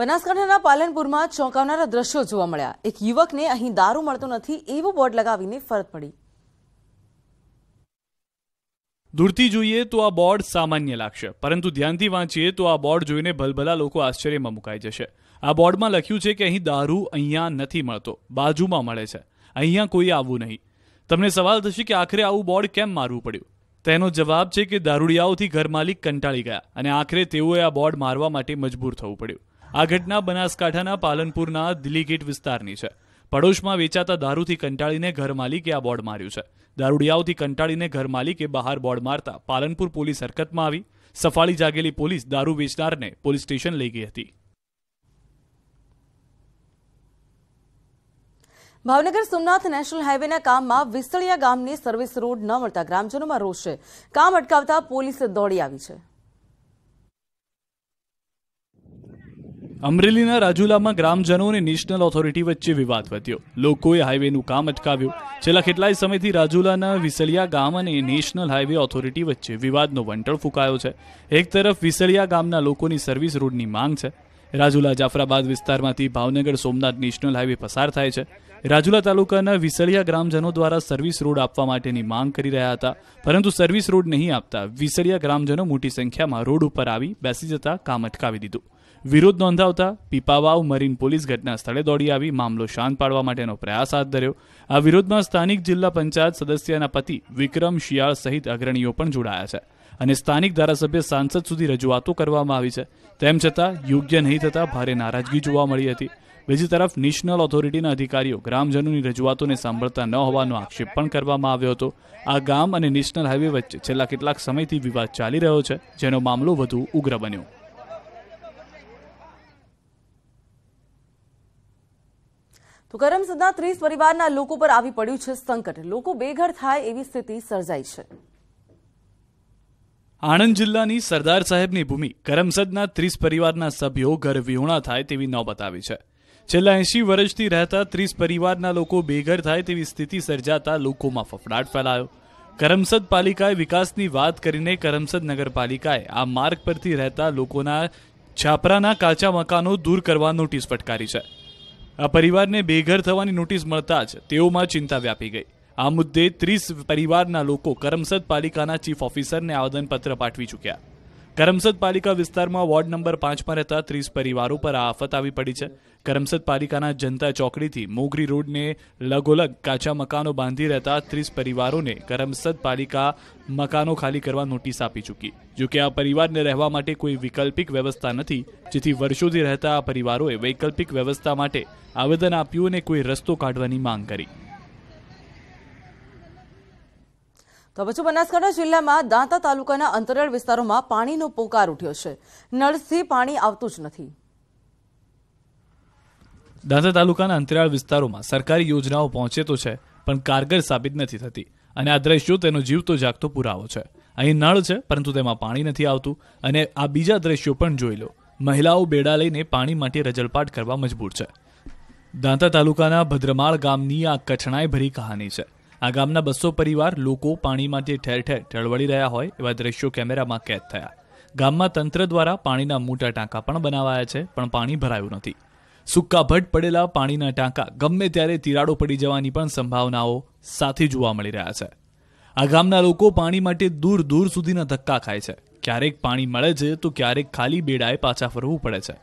બનાસકાંઠાના પાલનપુરમાં ચોંકાવનારા દ્રશ્યો જોવા મળ્યા એક યુવકને અહીં દારૂ મળતો નથી એવું બોર્ડ લગાવીને ફરજ પડી દૂરથી જોઈએ તો આ બોર્ડ સામાન્ય લાગશે પરંતુ ધ્યાનથી વાંચીએ તો આ બોર્ડ જોઈને ભલભલા લોકો આશ્ચર્યમાં મુકાઈ જશે આ બોર્ડમાં લખ્યું છે કે અહીં દારૂ અહીંયા નથી મળતો બાજુમાં મળે છે અહીંયા કોઈ આવવું નહીં તમને સવાલ થશે કે આખરે આવું બોર્ડ કેમ મારવું પડ્યું તેનો જવાબ છે કે દારૂડિયાઓથી ઘરમાલિક કંટાળી ગયા અને આખરે તેઓએ આ બોર્ડ મારવા માટે મજબૂર થવું પડ્યું આ ઘટના બનાસકાંઠાના પાલનપુરના દિલીગીટ વિસ્તારની છે પડોશમાં વેચાતા દારૂથી કંટાળીને ઘર માલિકે આ બોર્ડ માર્યું છે દારૂડિયાઓથી કંટાળીને ઘર માલિકે બહાર બોર્ડ મારતા પાલનપુર પોલીસ હરકતમાં આવી સફાળી જાગેલી પોલીસ દારૂ વેચનારને પોલીસ સ્ટેશન લઈ ગઈ હતી ભાવનગર સોમનાથ નેશનલ હાઈવેના કામમાં વિસળિયા ગામની સર્વિસ રોડ ન મળતા ગ્રામજનોમાં રોષ છે કામ અટકાવતા પોલીસ દોડી આવી છે અમરેલીના રાજુલામાં ગ્રામજનો અને નેશનલ ઓથોરિટી વચ્ચે વિવાદ વધ્યો લોકોએ હાઈવેનું કામ અટકાવ્યું છેલ્લા કેટલાય સમયથી રાજુલાના વિસલિયા ગામ અને નેશનલ હાઈવે ઓથોરિટી વચ્ચે વિવાદનો વંટળ ફૂંકાયો છે એક તરફ વિસળિયા ગામના લોકોની સર્વિસ રોડની માંગ છે રાજુલા જાફરાબાદ વિસ્તારમાંથી ભાવનગર સોમનાથ નેશનલ હાઈવે પસાર થાય છે રાજુલા તાલુકાના વિસળિયા ગ્રામજનો દ્વારા સર્વિસ રોડ આપવા માટેની માંગ કરી રહ્યા હતા પરંતુ સર્વિસ રોડ નહીં આપતા વિસળિયા ગ્રામજનો મોટી સંખ્યામાં રોડ ઉપર આવી બેસી જતા કામ અટકાવી દીધું વિરોધ નોંધાવતા પીપાવાવ મરીન પોલીસ ઘટના સ્થળે દોડી આવી મામલો શાંત પાડવા માટેનો પ્રયાસ હાથ ધર્યો આ વિરોધમાં સ્થાનિક જિલ્લા પંચાયત સદસ્યના પતિ વિક્રમ શિયાળ સહિત અગ્રણીઓ પણ જોડાયા છે અને સ્થાનિક ધારાસભ્ય સાંસદ સુધી રજૂઆતો કરવામાં આવી છે તેમ છતાં યોગ્ય નહીં થતાં ભારે નારાજગી જોવા મળી હતી બીજી તરફ નેશનલ ઓથોરિટીના અધિકારીઓ ગ્રામજનોની રજૂઆતોને સાંભળતા ન હોવાનો આક્ષેપ પણ કરવામાં આવ્યો હતો આ ગામ અને નેશનલ હાઈવે વચ્ચે છેલ્લા કેટલાક સમયથી વિવાદ ચાલી રહ્યો છે જેનો મામલો વધુ ઉગ્ર બન્યો તો કરમસદના ત્રીસ પરિવારના લોકો પર આવી પડ્યું છે સંકટ લોકો બેઘર થાય એવી સ્થિતિ સર્જાઈ છે આણંદ જિલ્લાની સરદાર સાહેબની ભૂમિ કરમસદના ત્રીસ પરિવારના સભ્યો ઘર વિહોણા થાય તેવી નોબત આવી છે છેલ્લા એંશી વર્ષથી રહેતા ત્રીસ પરિવારના લોકો બેઘર થાય તેવી સ્થિતિ સર્જાતા લોકોમાં ફફડાટ ફેલાયો કરમસદ પાલિકાએ વિકાસની વાત કરીને કરમસદ નગરપાલિકાએ આ માર્ગ પરથી રહેતા લોકોના છાપરાના કાચા મકાનો દૂર કરવા નોટિસ ફટકારી છે આ પરિવારને બેઘર થવાની નોટિસ મળતા જ તેઓમાં ચિંતા વ્યાપી ગઈ આ મુદ્દે ત્રીસ પરિવારના લોકો કરમસદ પાલિકાના ચીફ ઓફિસરને આવેદનપત્ર પાઠવી ચૂક્યા કરમસદ પાલિકા વિસ્તારમાં વોર્ડ નંબર પાંચમાં રહેતા ત્રીસ પરિવારો પર આ આફત આવી પડી છે કરમસદ પાલિકાના જનતા ચોકડીથી મોગરી રોડને લગોલગ કાચા મકાનો બાંધી રહેતા ત્રીસ પરિવારોને કરમસદ પાલિકા મકાનો ખાલી કરવા નોટિસ આપી ચૂકી જોકે આ પરિવારને રહેવા માટે કોઈ વૈકલ્પિક વ્યવસ્થા નથી જેથી વર્ષોથી રહેતા આ પરિવારોએ વૈકલ્પિક વ્યવસ્થા માટે આવેદન આપ્યું અને કોઈ રસ્તો કાઢવાની માંગ કરી તો પછી બનાસકાંઠા જિલ્લામાં દાંતા તાલુકાના અંતરિયાળ વિસ્તારોમાં પાણીનો પોકાર ઉઠ્યો છે નળથી પાણી આવતું જ નથી દાંતા તાલુકાના અંતરિયાળ વિસ્તારોમાં સરકારી યોજનાઓ પહોંચે તો છે પણ કારગર સાબિત નથી થતી અને આ દ્રશ્યો તેનો જીવતો જાગતો પુરાવો છે અહીં નળ છે પરંતુ તેમાં પાણી નથી આવતું અને આ બીજા દ્રશ્યો પણ જોઈ લો મહિલાઓ બેડા લઈને પાણી માટે રજળપાટ કરવા મજબૂર છે દાંતા તાલુકાના ભદ્રમાળ ગામની આ કઠણાઈ ભરી કહાની છે આ ગામના બસો પરિવાર લોકો પાણી માટે ઠેર ઠેર ટળવળી રહ્યા હોય એવા દ્રશ્યો કેમેરામાં કેદ થયા ગામમાં તંત્ર દ્વારા પાણીના મોટા ટાંકા પણ બનાવાયા છે પણ પાણી ભરાયું નથી સુક્કાભટ પડેલા પાણીના ટાંકા ગમે ત્યારે તિરાડો પડી જવાની પણ સંભાવનાઓ સાથે જોવા મળી રહ્યા છે આ ગામના લોકો પાણી માટે દૂર દૂર સુધીના ધક્કા ખાય છે ક્યારેક પાણી મળે છે તો ક્યારેક ખાલી બેડાએ પાછા ફરવું પડે છે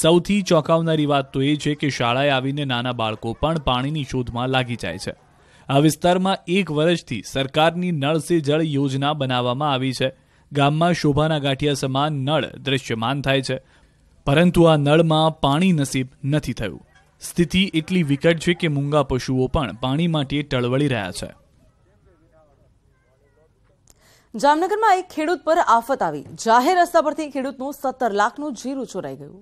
સૌથી ચોંકાવનારી વાત તો એ છે કે શાળાએ આવીને નાના બાળકો પણ પાણીની શોધમાં લાગી જાય છે આ વિસ્તારમાં એક વર્ષથી સરકારની નળ સે જળ યોજના બનાવવામાં આવી છે ગામમાં શોભાના ગાંઠિયા સમાન નળ દ્રશ્યમાન થાય છે પરંતુ આ નળમાં પાણી નસીબ નથી થયું સ્થિતિ એટલી વિકટ છે કે મૂંગા પશુઓ પણ પાણી માટે ટળવળી રહ્યા છે જામનગરમાં એક ખેડૂત પર આફત આવી જાહેર રસ્તા પરથી ખેડૂતનું સત્તર લાખનું જીરું ચોરાઈ ગયું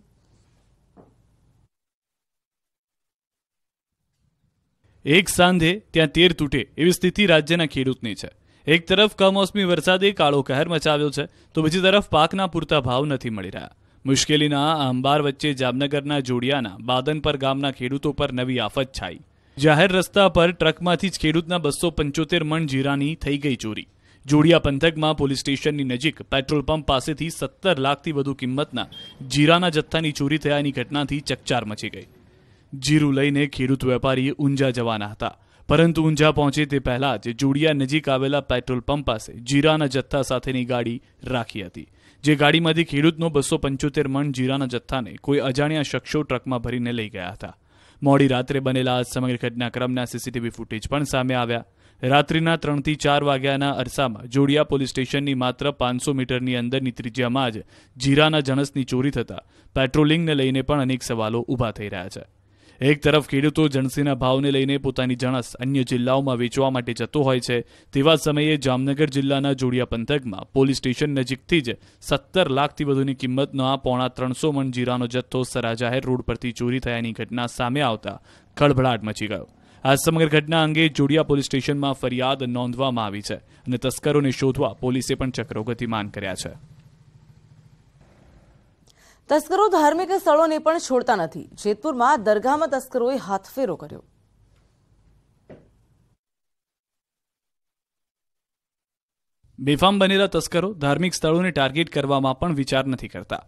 એક સાંધે ત્યાં તેર તૂટે એવી સ્થિતિ રાજ્યના ખેડૂતની છે એક તરફ કમોસમી વરસાદે કાળો કહેર મચાવ્યો છે તો બીજી તરફ પાકના પૂરતા ભાવ નથી મળી રહ્યા મુશ્કેલીના આ અંબાર વચ્ચે જામનગરના જોડિયાના બાદનપર ગામના ખેડૂતો પર નવી આફત છાઈ જાહેર રસ્તા પર ટ્રકમાંથી જ ખેડૂતના બસો પંચોતેર મણ જીરાની થઈ ગઈ ચોરી જોડિયા પંથકમાં પોલીસ સ્ટેશનની નજીક પેટ્રોલ પંપ પાસેથી સત્તર લાખથી વધુ કિંમતના જીરાના જથ્થાની ચોરી થયાની ઘટનાથી ચકચાર મચી ગઈ જીરું લઈને ખેડૂત વેપારી ઊંઝા જવાના હતા પરંતુ ઊંઝા પહોંચે તે પહેલા જ જોડિયા નજીક આવેલા પેટ્રોલ પંપ પાસે જીરાના જથ્થા સાથેની ગાડી રાખી હતી જે ગાડીમાંથી ખેડૂતનો બસો પંચોતેર મણ જીરાના જથ્થાને કોઈ અજાણ્યા શખ્સો ટ્રકમાં ભરીને લઈ ગયા હતા મોડી રાત્રે બનેલા આ સમગ્ર ઘટનાક્રમના સીસીટીવી ફૂટેજ પણ સામે આવ્યા રાત્રિના ત્રણથી ચાર વાગ્યાના અરસામાં જોડિયા પોલીસ સ્ટેશનની માત્ર પાંચસો મીટરની અંદરની ત્રિજ્યામાં જ જીરાના જણસની ચોરી થતાં પેટ્રોલિંગને લઈને પણ અનેક સવાલો ઊભા થઈ રહ્યા છે એક તરફ ખેડૂતો જણસીના ભાવને લઈને પોતાની જણસ અન્ય જિલ્લાઓમાં વેચવા માટે જતો હોય છે તેવા સમયે જામનગર જિલ્લાના જોડિયા પંથકમાં પોલીસ સ્ટેશન નજીકથી જ સત્તર લાખથી વધુની કિંમતનો પોણા ત્રણસો મણ જીરાનો જથ્થો સરાજાહેર રોડ પરથી ચોરી થયાની ઘટના સામે આવતા ખળભળાટ મચી ગયો આ સમગ્ર ઘટના અંગે જોડિયા પોલીસ સ્ટેશનમાં ફરિયાદ નોંધવામાં આવી છે અને તસ્કરોને શોધવા પોલીસે પણ ચક્રો ગતિમાન કર્યા છે તસ્કરો ધાર્મિક સ્થળોને પણ છોડતા નથી જેતપુરમાં દરગાહમાં તસ્કરોએ હાથફેરો કર્યો બેફામ બનેલા તસ્કરો ધાર્મિક સ્થળોને ટાર્ગેટ કરવામાં પણ વિચાર નથી કરતા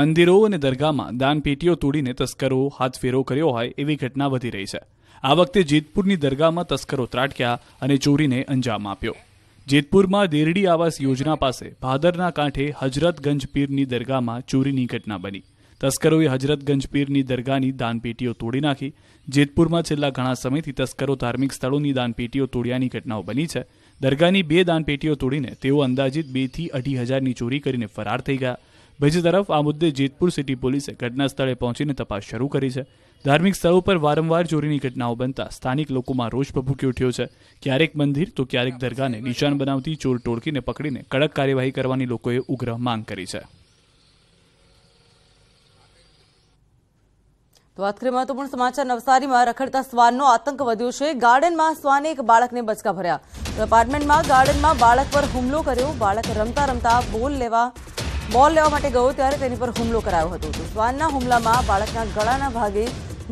મંદિરો અને દરગાહમાં દાનપેટીઓ તોડીને તસ્કરો હાથફેરો કર્યો હોય એવી ઘટના વધી રહી છે આ વખતે જેતપુરની દરગાહમાં તસ્કરો ત્રાટક્યા અને ચોરીને અંજામ આપ્યો જેતપુરમાં દેરડી આવાસ યોજના પાસે ભાદરના કાંઠે હજરતગંજ પીરની દરગાહમાં ચોરીની ઘટના બની તસ્કરોએ હજરતગંજ પીરની દરગાહની દાનપેટીઓ તોડી નાખી જેતપુરમાં છેલ્લા ઘણા સમયથી તસ્કરો ધાર્મિક સ્થળોની દાનપેટીઓ તોડ્યાની ઘટનાઓ બની છે દરગાહની બે દાનપેટીઓ તોડીને તેઓ અંદાજિત બેથી અઢી હજારની ચોરી કરીને ફરાર થઈ ગયા બીજી તરફ આ મુદ્દે જેતપુર સિટી પોલીસે ઘટના સ્થળે પહોંચીને તપાસ શરૂ કરી છે ધાર્મિક સ્થળો પર વારંવાર ચોરીની ઘટનાઓ બનતા સ્થાનિક લોકોમાં રોષ ભભૂકી ઉઠ્યો છે ક્યારેક મંદિર તો ક્યારેક દરગાહને નિશાન બનાવતી ચોર ટોળકીને પકડીને કડક કાર્યવાહી કરવાની લોકોએ ઉગ્ર માંગ કરી છે વાત કરીએ મહત્વપૂર્ણ સમાચાર નવસારીમાં રખડતા શ્વાનનો આતંક વધ્યો છે ગાર્ડનમાં શ્વાને એક બાળકને બચકા ભર્યા એપાર્ટમેન્ટમાં ગાર્ડનમાં બાળક પર હુમલો કર્યો બાળક રમતા રમતા બોલ લેવા બોલ લેવા માટે ગયો ત્યારે તેની પર હુમલો કરાયો હતો શ્વાનના હુમલામાં બાળકના ગળાના ભાગે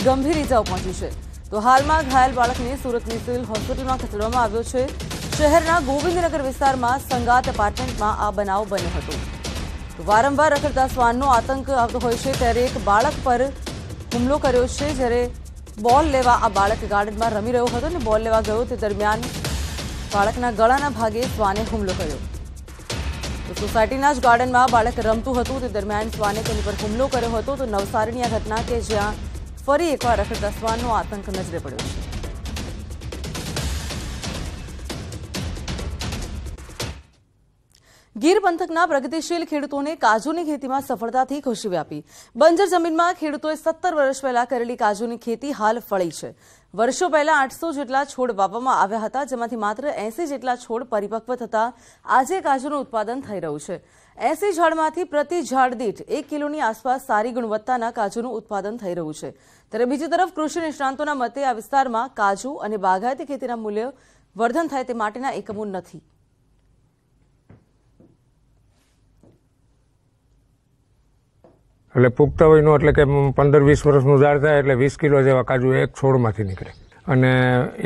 ગંભીર ઇજાઓ પહોંચી છે તો હાલમાં ઘાયલ બાળકને સુરતની સિવિલ હોસ્પિટલમાં ખસેડવામાં આવ્યો છે શહેરના ગોવિંદનગર વિસ્તારમાં સંગાત એપાર્ટમેન્ટમાં આ બનાવ બન્યો હતો વારંવાર રખડતા શ્વાનનો આતંક આવતો હોય છે ત્યારે એક બાળક પર હુમલો કર્યો છે જ્યારે બોલ લેવા આ બાળક ગાર્ડનમાં રમી રહ્યો હતો અને બોલ લેવા ગયો તે દરમિયાન બાળકના ગળાના ભાગે શ્વાને હુમલો કર્યો સોસાયટીના જ ગાર્ડનમાં બાળક રમતું હતું તે દરમિયાન શ્વાને તેની પર હુમલો કર્યો હતો તો નવસારીની આ ઘટના કે જ્યાં ફરી એકવાર રખડતા શ્વાનનો આતંક નજરે પડ્યો છે ગીર પંથકના પ્રગતિશીલ ખેડૂતોને કાજુની ખેતીમાં સફળતાથી ખુશી વ્યાપી બંજર જમીનમાં ખેડૂતોએ સત્તર વર્ષ પહેલા કરેલી કાજુની ખેતી હાલ ફળી છે વર્ષો પહેલા આઠસો જેટલા છોડ વાવવામાં આવ્યા હતા જેમાંથી માત્ર એસી જેટલા છોડ પરિપક્વ થતા આજે કાજુનું ઉત્પાદન થઈ રહ્યું છે એસી ઝાડમાંથી પ્રતિ ઝાડ દીઠ એક કિલોની આસપાસ સારી ગુણવત્તાના કાજુનું ઉત્પાદન થઈ રહ્યું છે ત્યારે બીજી તરફ કૃષિ નિષ્ણાંતોના મતે આ વિસ્તારમાં કાજુ અને બાગાયતી ખેતીના મૂલ્ય વર્ધન થાય તે માટેના એકમો નથી એટલે પુખ્ત વયનું એટલે કે પંદર વીસ વર્ષનું ઝાડ થાય એટલે વીસ કિલો જેવા કાજુ એક છોડમાંથી નીકળે અને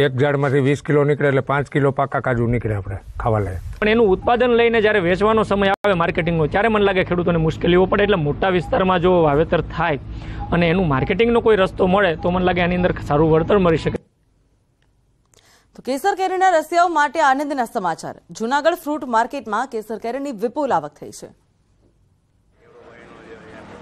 એક ઝાડમાંથી વીસ કિલો નીકળે એટલે પાંચ કિલો પાકા કાજુ નીકળે આપણે ખાવા લાયક પણ એનું ઉત્પાદન લઈને જ્યારે વેચવાનો સમય આવે માર્કેટિંગનો ત્યારે મને લાગે ખેડૂતોને મુશ્કેલીઓ પડે એટલે મોટા વિસ્તારમાં જો વાવેતર થાય અને એનું માર્કેટિંગનો કોઈ રસ્તો મળે તો મને લાગે આની અંદર સારું વળતર મળી શકે તો કેસર કેરીના રસિયાઓ માટે આનંદના સમાચાર જુનાગઢ ફ્રૂટ માર્કેટમાં કેસર કેરીની વિપુલ આવક થઈ છે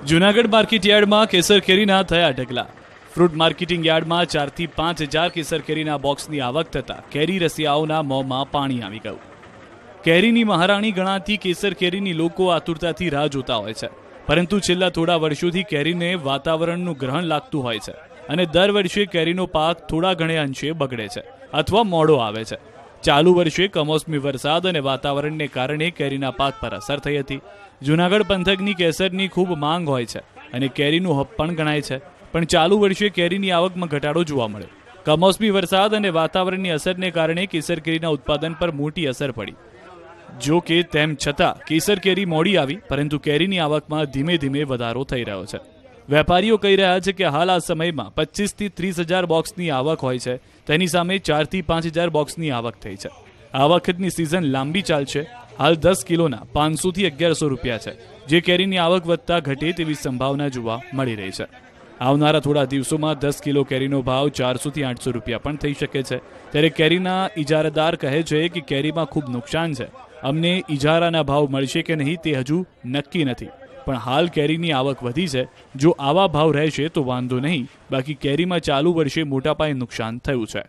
જુનાગઢ માર્કેટ યાર્ડમાં કેસર કેરીના થયા ઢગલા ફ્રૂટ માર્કેટિંગ યાર્ડમાં ચારથી પાંચ હજાર કેસર કેરીના બોક્સની આવક થતાં કેરી રસિયાઓના મોંમાં પાણી આવી ગયું કેરીની મહારાણી ગણાતી કેસર કેરીની લોકો આતુરતાથી રાહ જોતા હોય છે પરંતુ છેલ્લા થોડા વર્ષોથી કેરીને વાતાવરણનું ગ્રહણ લાગતું હોય છે અને દર વર્ષે કેરીનો પાક થોડા ઘણે અંશે બગડે છે અથવા મોડો આવે છે ચાલુ વર્ષે કમોસમી વરસાદ અને વાતાવરણને કારણે કેરીના પાક પર અસર થઈ હતી જુનાગઢ પંથકની કેસરની ખૂબ માંગ હોય છે અને કેરીનું હબ પણ ગણાય છે પણ ચાલુ વર્ષે કેરીની આવકમાં ઘટાડો જોવા મળ્યો કમોસમી વરસાદ અને વાતાવરણની અસરને કારણે કેસર કેરીના ઉત્પાદન પર મોટી અસર પડી જો કે તેમ છતાં કેસર કેરી મોડી આવી પરંતુ કેરીની આવકમાં ધીમે ધીમે વધારો થઈ રહ્યો છે વેપારીઓ કહી રહ્યા છે કે હાલ આ સમયમાં પચીસથી ત્રીસ હજાર બોક્સની આવક હોય છે તેની સામે ચારથી પાંચ હજાર બોક્સની આવક થઈ છે આ વખતની સિઝન લાંબી ચાલશે હાલ દસ કિલોના પાંચસોથી અગિયારસો રૂપિયા છે જે કેરીની આવક વધતા ઘટે તેવી સંભાવના જોવા મળી રહી છે આવનારા થોડા દિવસોમાં દસ કિલો કેરીનો ભાવ ચારસોથી આઠસો રૂપિયા પણ થઈ શકે છે ત્યારે કેરીના ઇજારદાર કહે છે કે કેરીમાં ખૂબ નુકસાન છે અમને ઇજારાના ભાવ મળશે કે નહીં તે હજુ નક્કી નથી પણ હાલ કેરીની આવક વધી છે જો આવા ભાવ રહેશે તો વાંધો નહીં બાકી કેરીમાં ચાલુ વર્ષે મોટા પાયે નુકસાન થયું છે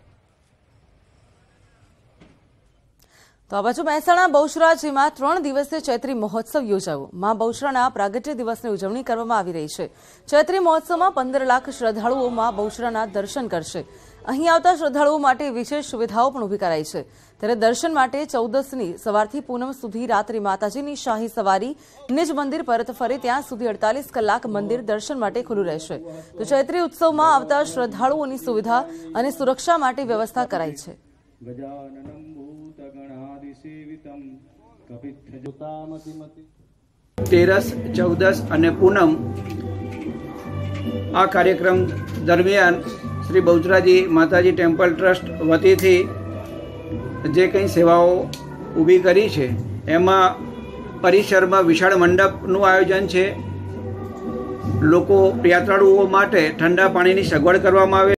તો આ બાજુ મહેસાણા બહુશરાજીમાં ત્રણ દિવસીય ચૈત્રી મહોત્સવ યોજાયો મા બહુશરાના પ્રાગટ્ય દિવસની ઉજવણી કરવામાં આવી રહી છે ચૈત્રી મહોત્સવમાં પંદર લાખ શ્રદ્ધાળુઓ મા બહુશરાના દર્શન કરશે અહીં આવતા શ્રદ્ધાળુઓ માટે વિશેષ સુવિધાઓ પણ ઊભી કરાઈ છે ત્યારે દર્શન માટે ચૌદસની સવારથી પૂનમ સુધી રાત્રે માતાજીની શાહી સવારી નિજ મંદિર પરત ફરે ત્યાં સુધી અડતાલીસ કલાક મંદિર દર્શન માટે ખુલ્લું રહેશે તો ચૈત્રી ઉત્સવમાં આવતા શ્રદ્ધાળુઓની સુવિધા અને સુરક્ષા માટે વ્યવસ્થા કરાઈ છે તેરસ ચૌદસ અને પૂનમ આ કાર્યક્રમ દરમિયાન શ્રી બહુચરાજી માતાજી ટેમ્પલ ટ્રસ્ટ વતીથી જે કંઈ સેવાઓ ઊભી કરી છે એમાં પરિસરમાં વિશાળ મંડપનું આયોજન છે લોકો યાત્રાળુઓ માટે ઠંડા પાણીની સગવડ કરવામાં આવે